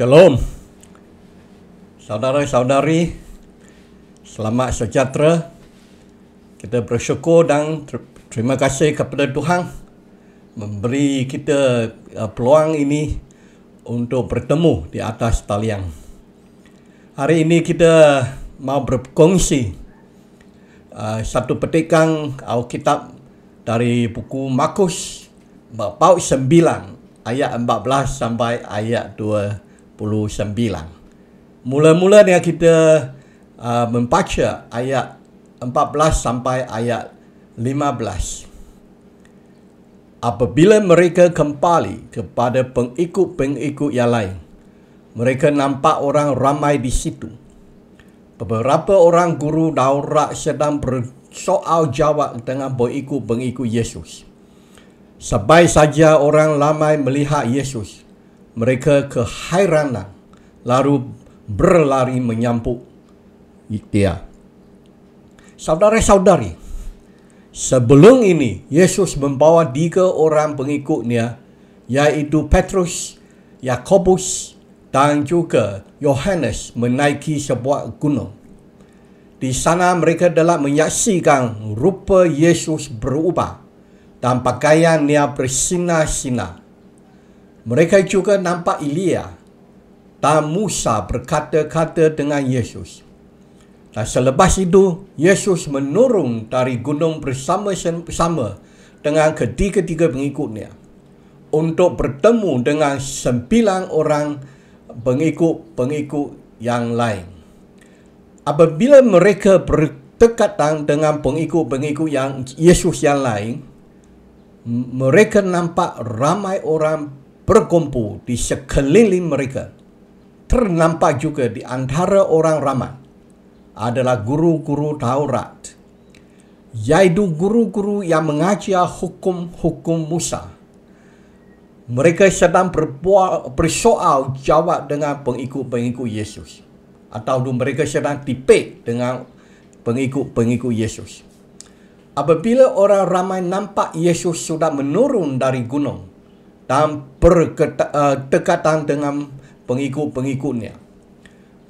Shalom Saudara-saudari Selamat sejahtera Kita bersyukur dan terima kasih kepada Tuhan Memberi kita uh, peluang ini Untuk bertemu di atas talian Hari ini kita mau berkongsi uh, Satu petikan Alkitab Dari buku Markus Bapak 9 Ayat 14 sampai ayat 2 39. Mula-mula ni kita uh, membaca ayat 14 sampai ayat 15. Apabila mereka kembali kepada pengikut-pengikut yang lain, mereka nampak orang ramai di situ. Beberapa orang guru daurak sedang bersoal jawab dengan pengikut-pengikut Yesus. Sebaik saja orang ramai melihat Yesus, mereka kehairanan lalu berlari menyampuk dia. Saudara-saudari, sebelum ini Yesus membawa tiga orang pengikutnya yaitu Petrus, Yakobus dan juga Yohanes menaiki sebuah gunung. Di sana mereka telah menyaksikan rupa Yesus berubah dan pakaiannya bersinar-sinar. Mereka juga nampak Ilya. dan Musa berkata-kata dengan Yesus. Dan selepas itu, Yesus menurun dari gunung bersama-sama dengan ketiga-tiga pengikutnya untuk bertemu dengan sembilan orang pengikut-pengikut yang lain. Apabila mereka berdekatan dengan pengikut-pengikut yang Yesus yang lain, mereka nampak ramai orang berkumpul di sekeliling mereka. Ternampak juga di antara orang ramai adalah guru-guru Taurat. Yaitu guru-guru yang mengajar hukum-hukum Musa. Mereka sedang berbual, bersoal jawab dengan pengikut-pengikut Yesus. Atau mereka sedang tipik dengan pengikut-pengikut Yesus. Apabila orang ramai nampak Yesus sudah menurun dari gunung, dan perketatan eh, dengan pengikut-pengikutnya.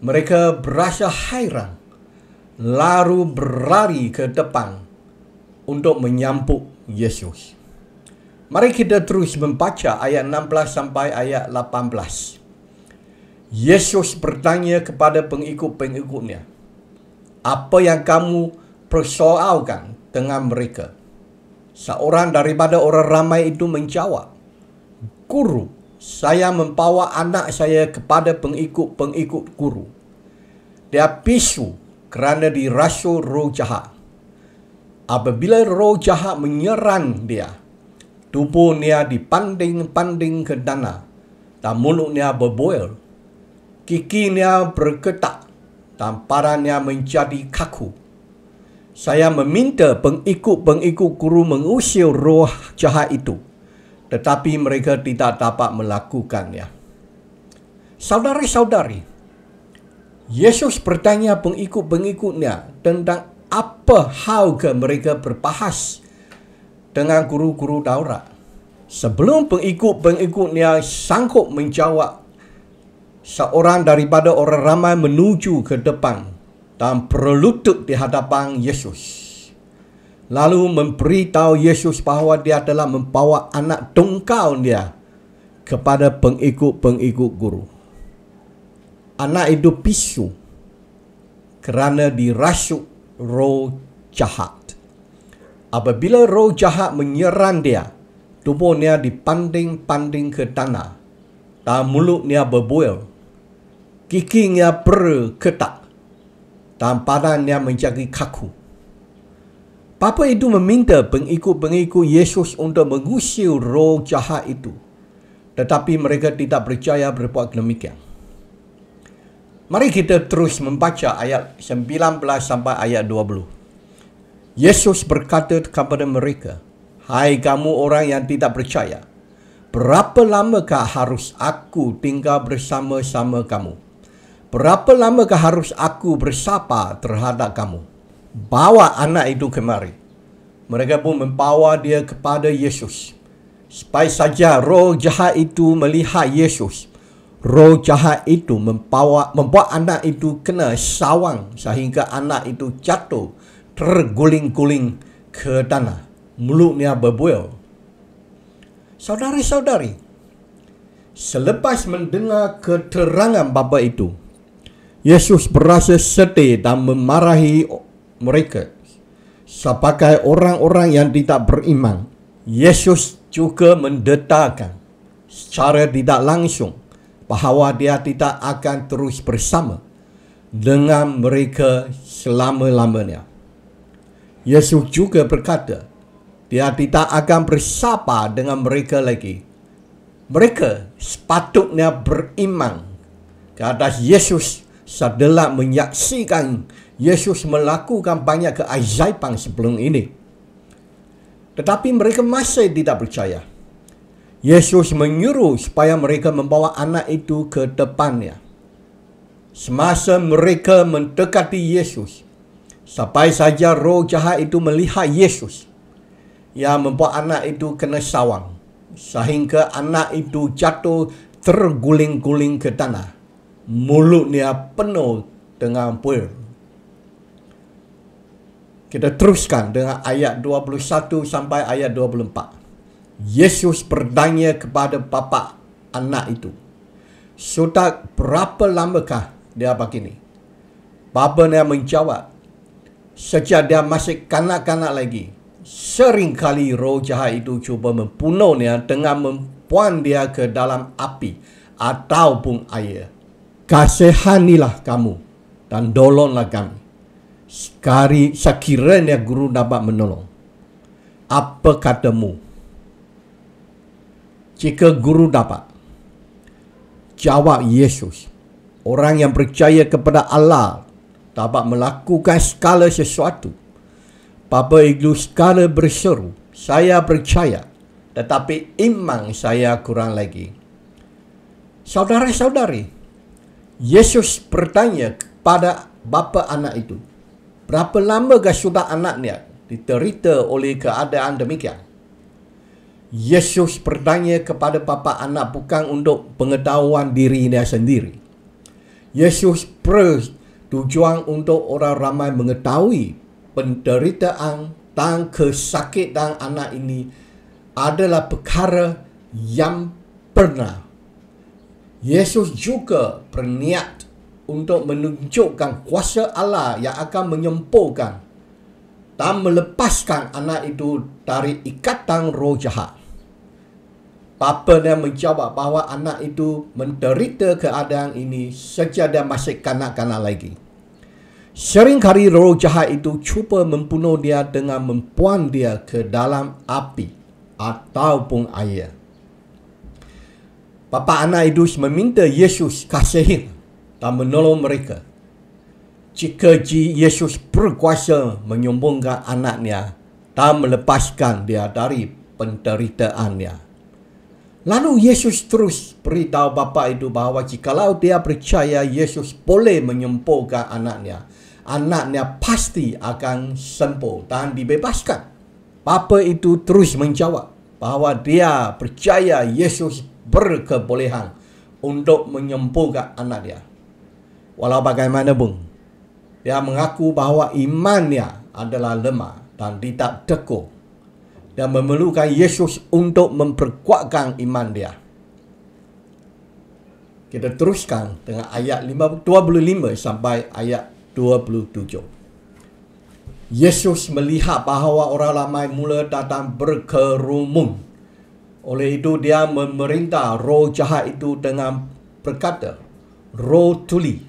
Mereka berasa hairan, lalu berlari ke depan untuk menyambut Yesus. Mari kita terus membaca ayat 16 sampai ayat 18. Yesus bertanya kepada pengikut-pengikutnya, apa yang kamu persoalkan dengan mereka? Seorang daripada orang ramai itu menjawab, guru. Saya membawa anak saya kepada pengikut-pengikut guru. Dia pisu kerana dirasuk roh jahat. Apabila roh jahat menyerang dia, tubuhnya dipanding-panding ke dana, dan mulutnya berboil. Kikinya berketak dan parannya menjadi kaku. Saya meminta pengikut-pengikut guru mengusir roh jahat itu tetapi mereka tidak dapat melakukannya. Saudari-saudari, Yesus bertanya pengikut-pengikutnya tentang apa hal ke mereka berbahas dengan guru-guru Taurat. Sebelum pengikut-pengikutnya sanggup menjawab, seorang daripada orang ramai menuju ke depan dan berlutut di hadapan Yesus lalu memberitahu Yesus bahawa dia telah membawa anak tungkau dia kepada pengikut-pengikut guru. Anak itu pisu kerana dirasuk roh jahat. Apabila roh jahat menyerang dia, tubuhnya dipanding-panding ke tanah dan mulutnya berbuil. Kikinya berketak dan badannya menjadi kaku. Papa itu meminta pengikut-pengikut Yesus untuk mengusir roh jahat itu. Tetapi mereka tidak percaya berbuat demikian. Mari kita terus membaca ayat 19 sampai ayat 20. Yesus berkata kepada mereka, Hai kamu orang yang tidak percaya, berapa lamakah harus aku tinggal bersama-sama kamu? Berapa lamakah harus aku bersapa terhadap kamu? bawa anak itu kemari. Mereka pun membawa dia kepada Yesus. Supaya saja roh jahat itu melihat Yesus. Roh jahat itu membawa, membuat anak itu kena sawang sehingga anak itu jatuh terguling-guling ke tanah. Mulutnya berbuil. Saudari-saudari, selepas mendengar keterangan bapa itu, Yesus berasa sedih dan memarahi mereka. Sebagai orang-orang yang tidak beriman, Yesus juga mendetakan secara tidak langsung bahawa dia tidak akan terus bersama dengan mereka selama-lamanya. Yesus juga berkata, dia tidak akan bersapa dengan mereka lagi. Mereka sepatutnya beriman ke atas Yesus setelah menyaksikan Yesus melakukan banyak keajaiban sebelum ini. Tetapi mereka masih tidak percaya. Yesus menyuruh supaya mereka membawa anak itu ke depannya. Semasa mereka mendekati Yesus, sampai saja roh jahat itu melihat Yesus yang membuat anak itu kena sawang sehingga anak itu jatuh terguling-guling ke tanah. Mulutnya penuh dengan puir kita teruskan dengan ayat 21 sampai ayat 24. Yesus bertanya kepada bapa anak itu. Sudah berapa lamakah dia begini? Bapa dia menjawab. Sejak dia masih kanak-kanak lagi. sering kali roh jahat itu cuba membunuh dia dengan mempuan dia ke dalam api ataupun air. Kasihanilah kamu dan dolonlah kamu sekali sekiranya guru dapat menolong apa katamu jika guru dapat jawab Yesus orang yang percaya kepada Allah dapat melakukan skala sesuatu Bapa itu skala berseru saya percaya tetapi iman saya kurang lagi saudara-saudari Yesus bertanya kepada bapa anak itu Berapa lama kesudah anaknya diterita oleh keadaan demikian? Yesus bertanya kepada bapa anak bukan untuk pengetahuan dirinya sendiri. Yesus tujuan untuk orang ramai mengetahui penderitaan dan kesakitan anak ini adalah perkara yang pernah. Yesus juga berniat untuk menunjukkan kuasa Allah yang akan menyempurkan dan melepaskan anak itu dari ikatan roh jahat. Papa dia menjawab bahawa anak itu menderita keadaan ini sejak dia masih kanak-kanak lagi. Sering kali roh jahat itu cuba membunuh dia dengan mempuan dia ke dalam api ataupun air. Bapa anak itu meminta Yesus kasihin dan menolong mereka. Jika Yesus berkuasa menyombongkan anaknya dan melepaskan dia dari penderitaannya. Lalu Yesus terus beritahu bapa itu bahawa jikalau dia percaya Yesus boleh menyembuhkan anaknya, anaknya pasti akan sembuh dan dibebaskan. Bapa itu terus menjawab bahawa dia percaya Yesus berkebolehan untuk menyembuhkan anaknya. Walau bagaimana pun, dia mengaku bahawa imannya adalah lemah dan tidak teguh dan memerlukan Yesus untuk memperkuatkan iman dia. Kita teruskan dengan ayat 25 sampai ayat 27. Yesus melihat bahawa orang ramai mula datang berkerumun. Oleh itu dia memerintah roh jahat itu dengan berkata, roh tuli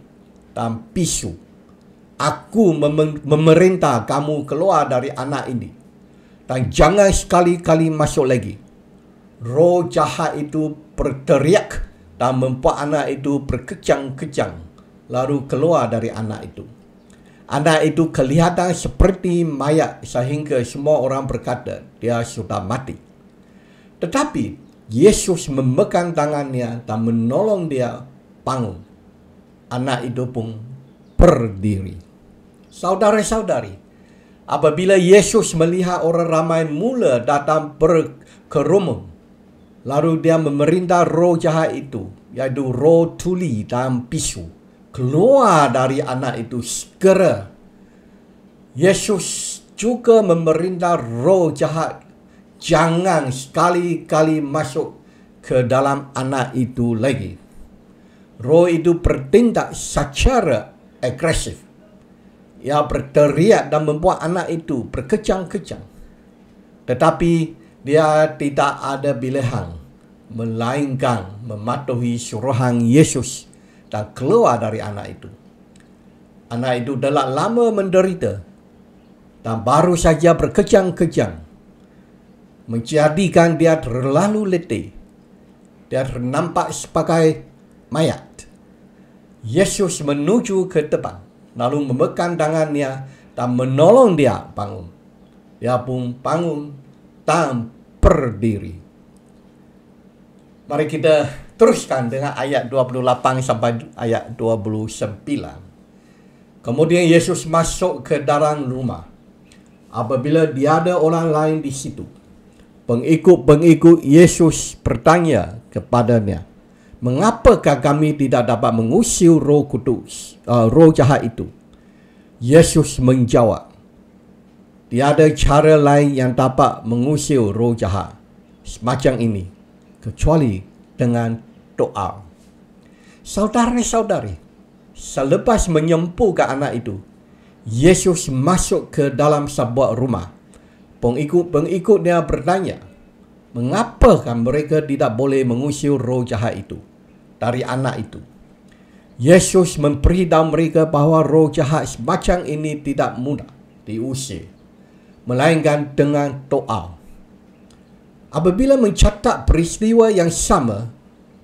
dan pisu. Aku mem- memerintah kamu keluar dari anak ini. Dan jangan sekali-kali masuk lagi. Roh jahat itu berteriak dan membuat anak itu berkejang-kejang, Lalu keluar dari anak itu. Anak itu kelihatan seperti mayat sehingga semua orang berkata dia sudah mati. Tetapi Yesus memegang tangannya dan menolong dia bangun anak itu pun berdiri. Saudara-saudari, apabila Yesus melihat orang ramai mula datang berkerumun, lalu dia memerintah roh jahat itu, yaitu roh tuli dan pisu, keluar dari anak itu segera. Yesus juga memerintah roh jahat jangan sekali-kali masuk ke dalam anak itu lagi. Roh itu bertindak secara agresif. Ia berteriak dan membuat anak itu berkejang-kejang. Tetapi dia tidak ada pilihan melainkan mematuhi suruhan Yesus dan keluar dari anak itu. Anak itu telah lama menderita dan baru saja berkejang-kejang. Menjadikan dia terlalu letih. Dia nampak sebagai mayat. Yesus menuju ke depan lalu memegang tangannya dan menolong dia bangun. Dia pun bangun dan berdiri. Mari kita teruskan dengan ayat 28 sampai ayat 29. Kemudian Yesus masuk ke dalam rumah. Apabila dia ada orang lain di situ, pengikut-pengikut Yesus bertanya kepadanya, mengapakah kami tidak dapat mengusir roh kudus, uh, roh jahat itu? Yesus menjawab, tiada cara lain yang dapat mengusir roh jahat semacam ini, kecuali dengan doa. saudari saudari selepas menyempuh ke anak itu, Yesus masuk ke dalam sebuah rumah. Pengikut-pengikutnya bertanya, mengapakah mereka tidak boleh mengusir roh jahat itu? dari anak itu. Yesus memperhidam mereka bahawa roh jahat semacam ini tidak mudah diusir. Melainkan dengan doa. Apabila mencatat peristiwa yang sama,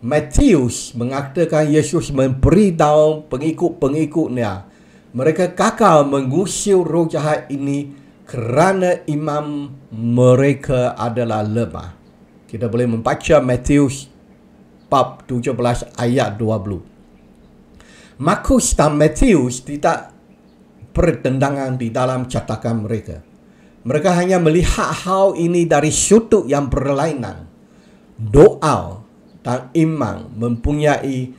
Matthews mengatakan Yesus memperhidam pengikut-pengikutnya. Mereka kakal mengusir roh jahat ini kerana imam mereka adalah lemah. Kita boleh membaca Matthews bab 17 ayat 20. Markus dan Matius tidak bertendangan di dalam catatan mereka. Mereka hanya melihat hal ini dari sudut yang berlainan. Doa dan iman mempunyai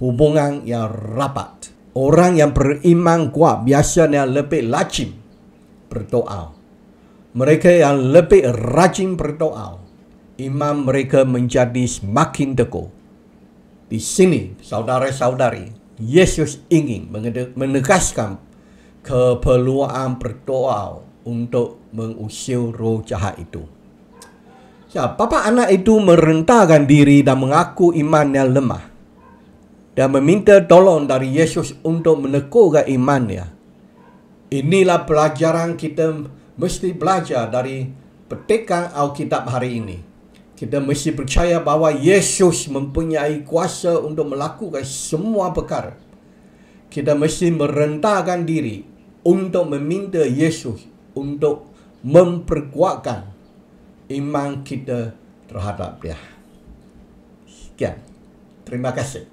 hubungan yang rapat. Orang yang beriman kuat biasanya lebih rajin berdoa. Mereka yang lebih rajin berdoa iman mereka menjadi semakin teguh. Di sini, saudara-saudari, Yesus ingin menegaskan keperluan berdoa untuk mengusir roh jahat itu. Ya, bapa anak itu merentahkan diri dan mengaku imannya lemah dan meminta tolong dari Yesus untuk meneguhkan imannya. Inilah pelajaran kita mesti belajar dari petikan Alkitab hari ini kita mesti percaya bahawa Yesus mempunyai kuasa untuk melakukan semua perkara. Kita mesti merentahkan diri untuk meminta Yesus untuk memperkuatkan iman kita terhadap dia. Sekian. Terima kasih.